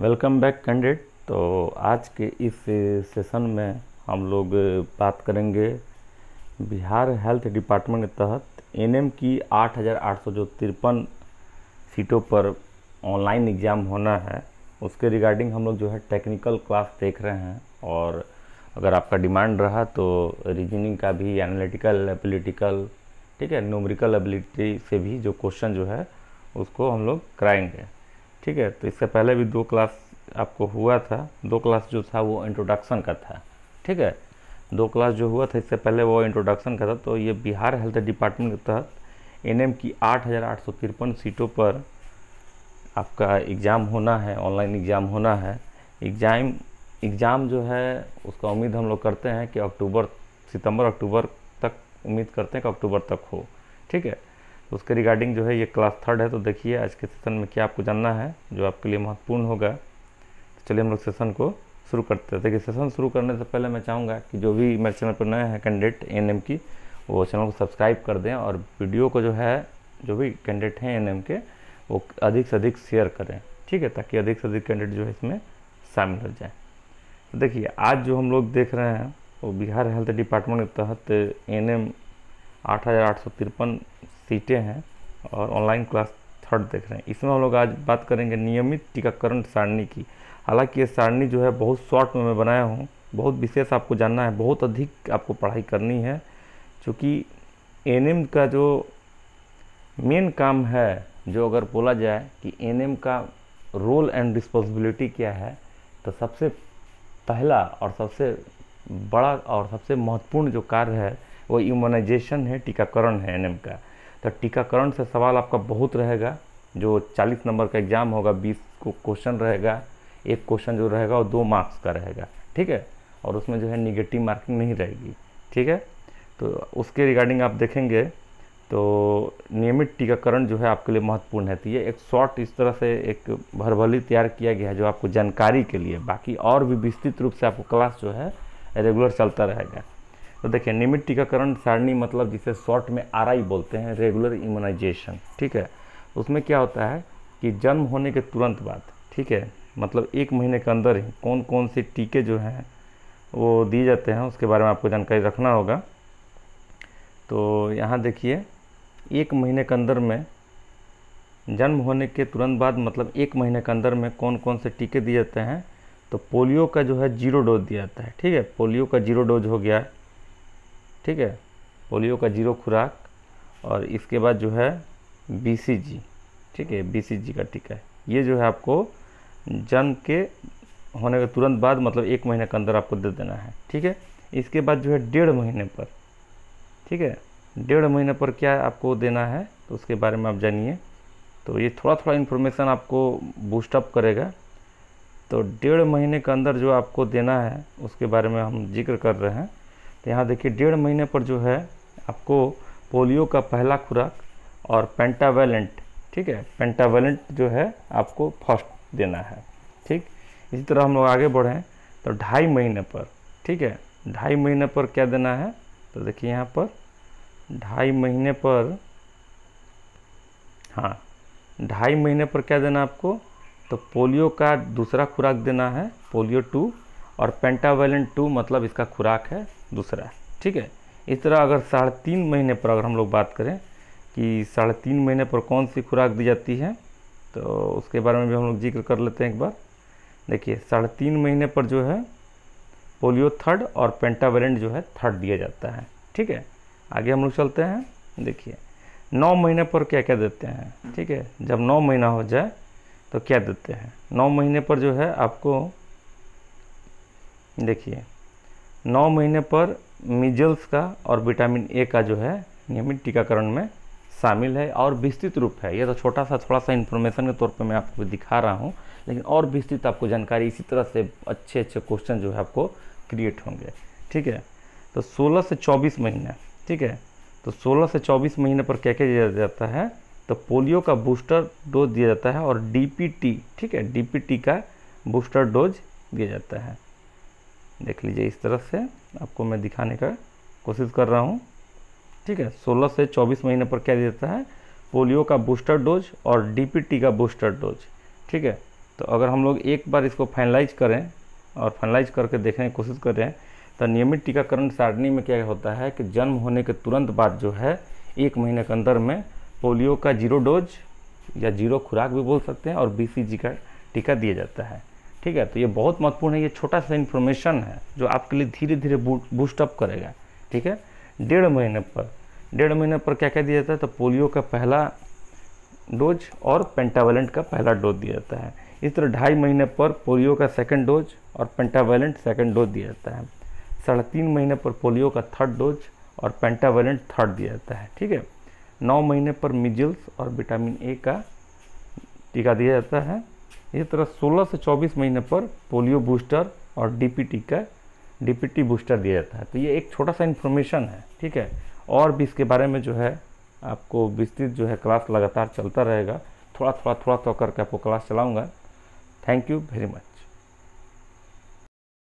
welcome back candidate तो आज के इस सेशन में हम लोग बात करेंगे बिहार हेल्थ डिपार्टमेंट के तहत एनएम की आठ हज़ार आठ सौ जो तिरपन सीटों पर ऑनलाइन एग्ज़ाम होना है उसके रिगार्डिंग हम लोग जो है टेक्निकल क्लास देख रहे हैं और अगर आपका डिमांड रहा तो रीजनिंग का भी एनालिटिकल पोलिटिकल ठीक है न्यूमरिकल एबिलिटी से भी जो क्वेश्चन जो है उसको हम लोग कराएंगे ठीक है तो इससे पहले भी दो क्लास आपको हुआ था दो क्लास जो था वो इंट्रोडक्शन का था ठीक है दो क्लास जो हुआ था इससे पहले वो इंट्रोडक्शन का था तो ये बिहार हेल्थ डिपार्टमेंट के तहत एनएम की आठ हज़ार आठ सौ तिरपन सीटों पर आपका एग्ज़ाम होना है ऑनलाइन एग्ज़ाम होना है एग्ज़ाम एग्ज़ाम जो है उसका उम्मीद हम लोग करते हैं कि अक्टूबर सितंबर अक्टूबर तक उम्मीद करते हैं कि अक्टूबर तक हो ठीक है तो उसके रिगार्डिंग जो है ये क्लास थर्ड है तो देखिए आज के सेशन में क्या आपको जानना है जो आपके लिए महत्वपूर्ण होगा तो चलिए हम लोग सेशन को शुरू करते हैं देखिए सेशन शुरू करने से पहले मैं चाहूँगा कि जो भी मेरे चैनल पर नए हैं कैंडिडेट एन की वो चैनल को सब्सक्राइब कर दें और वीडियो को जो है जो भी कैंडिडेट हैं एन के वो अधिक से अधिक शेयर करें ठीक है ताकि अधिक से अधिक कैंडिडेट जो है इसमें शामिल हो जाए तो देखिए आज जो हम लोग देख रहे हैं वो बिहार हेल्थ डिपार्टमेंट के तहत एन आठ हज़ार आठ सौ तिरपन सीटें हैं और ऑनलाइन क्लास थर्ड देख रहे हैं इसमें हम लोग आज बात करेंगे नियमित टीकाकरण सारणी की हालांकि ये सारणी जो है बहुत शॉर्ट में मैं बनाया हूँ बहुत विशेष आपको जानना है बहुत अधिक आपको पढ़ाई करनी है चूँकि एन का जो मेन काम है जो अगर बोला जाए कि एन का रोल एंड रिस्पॉन्सिबिलिटी क्या है तो सबसे पहला और सबसे बड़ा और सबसे महत्वपूर्ण जो कार्य है वो इम्यूनाइजेशन है टीकाकरण है एनएम का तो टीकाकरण से सवाल आपका बहुत रहेगा जो 40 नंबर का एग्ज़ाम होगा 20 को क्वेश्चन रहेगा एक क्वेश्चन जो रहेगा वो दो मार्क्स का रहेगा ठीक है और उसमें जो है निगेटिव मार्किंग नहीं रहेगी ठीक है तो उसके रिगार्डिंग आप देखेंगे तो नियमित टीकाकरण जो है आपके लिए महत्वपूर्ण है तो ये एक शॉर्ट इस तरह से एक भरभली तैयार किया गया है जो आपको जानकारी के लिए बाकी और भी विस्तृत रूप से आपको क्लास जो है रेगुलर चलता रहेगा तो देखिए नियमित टीकाकरण सारणी मतलब जिसे शॉर्ट में आर बोलते हैं रेगुलर इम्यूनाइजेशन ठीक है तो उसमें क्या होता है कि जन्म होने के तुरंत बाद ठीक है मतलब एक महीने के अंदर ही कौन कौन से टीके जो हैं वो दिए जाते हैं उसके बारे में आपको जानकारी रखना होगा तो यहाँ देखिए एक महीने के अंदर में जन्म होने के तुरंत बाद मतलब एक महीने के अंदर में कौन कौन से टीके दिए जाते हैं तो पोलियो का जो है जीरो डोज दिया जाता है ठीक है पोलियो का जीरो डोज हो गया ठीक है पोलियो का जीरो खुराक और इसके बाद जो है बीसीजी ठीक है बीसीजी का टीका है ये जो है आपको जन्म के होने के तुरंत बाद मतलब एक महीने के अंदर आपको दे देना है ठीक है इसके बाद जो है डेढ़ महीने पर ठीक है डेढ़ महीने पर क्या आपको देना है तो उसके बारे में आप जानिए तो ये थोड़ा थोड़ा इन्फॉर्मेशन आपको बूस्टअप करेगा तो डेढ़ महीने के अंदर जो आपको देना है उसके बारे में हम जिक्र कर रहे हैं तो यहाँ देखिए डेढ़ महीने पर जो है आपको पोलियो का पहला खुराक और पेंटावेलेंट ठीक है पेंटावेलेंट जो है आपको फर्स्ट देना है ठीक इसी तरह हम लोग आगे बढ़ें तो ढाई महीने पर ठीक है ढाई महीने पर क्या देना है तो देखिए यहाँ पर ढाई महीने पर हाँ ढाई महीने पर क्या देना आपको तो पोलियो का दूसरा खुराक देना है पोलियो टू और पेंटावेलेंट टू मतलब इसका खुराक है दूसरा ठीक है इस तरह अगर साढ़े तीन महीने पर अगर हम लोग बात करें कि साढ़े तीन महीने पर कौन सी खुराक दी जाती है तो उसके बारे में भी हम लोग जिक्र कर लेते हैं एक बार देखिए साढ़े तीन महीने पर जो है पोलियो थर्ड और पेंटावरेंट जो है थर्ड दिया जाता है ठीक है आगे हम लोग चलते हैं देखिए नौ महीने पर क्या क्या देते हैं ठीक है जब नौ महीना हो जाए तो क्या देते हैं नौ महीने पर जो है आपको देखिए नौ महीने पर मिजल्स का और विटामिन ए का जो है नियमित टीकाकरण में शामिल है और विस्तृत रूप है यह तो छोटा सा थोड़ा सा इन्फॉर्मेशन के तौर पे मैं आपको दिखा रहा हूँ लेकिन और विस्तृत आपको जानकारी इसी तरह से अच्छे अच्छे क्वेश्चन जो है आपको क्रिएट होंगे ठीक है तो 16 से 24 महीने ठीक है तो 16 से 24 महीने पर क्या क्या दिया जाता है तो पोलियो का बूस्टर डोज दिया जाता है और डी ठीक है डी का बूस्टर डोज दिया जाता है देख लीजिए इस तरह से आपको मैं दिखाने का कोशिश कर रहा हूँ ठीक है 16 से 24 महीने पर क्या देता है पोलियो का बूस्टर डोज और डीपीटी का बूस्टर डोज ठीक है तो अगर हम लोग एक बार इसको फाइनलाइज करें और फाइनलाइज करके देखने की कोशिश करें तो नियमित टीकाकरण सारणी में क्या होता है कि जन्म होने के तुरंत बाद जो है एक महीने के अंदर में पोलियो का जीरो डोज या जीरो खुराक भी बोल सकते हैं और बी का टीका दिया जाता है ठीक है तो ये बहुत महत्वपूर्ण है ये छोटा सा इन्फॉर्मेशन है जो आपके लिए धीरे धीरे बूस्टअप करेगा ठीक है डेढ़ महीने पर डेढ़ महीने पर क्या क्या दिया जाता है तो पोलियो का पहला डोज और पेंटावेलेंट का पहला डोज दिया जाता है इस तरह ढाई महीने पर पोलियो का सेकंड डोज और पेंटावेलेंट सेकंड डोज दिया जाता है साढ़े तीन महीने पर पोलियो का थर्ड डोज और पेंटावेलेंट थर्ड दिया जाता है ठीक है नौ महीने पर मिजल्स और विटामिन ए का टीका दिया जाता है इसी तरह 16 से 24 महीने पर पोलियो बूस्टर और डीपीटी का डीपीटी बूस्टर दिया जाता है तो ये एक छोटा सा इन्फॉर्मेशन है ठीक है और भी इसके बारे में जो है आपको विस्तृत जो है क्लास लगातार चलता रहेगा थोड़ा थोड़ा थोड़ा थोड़ा करके आपको क्लास चलाऊँगा थैंक यू वेरी मच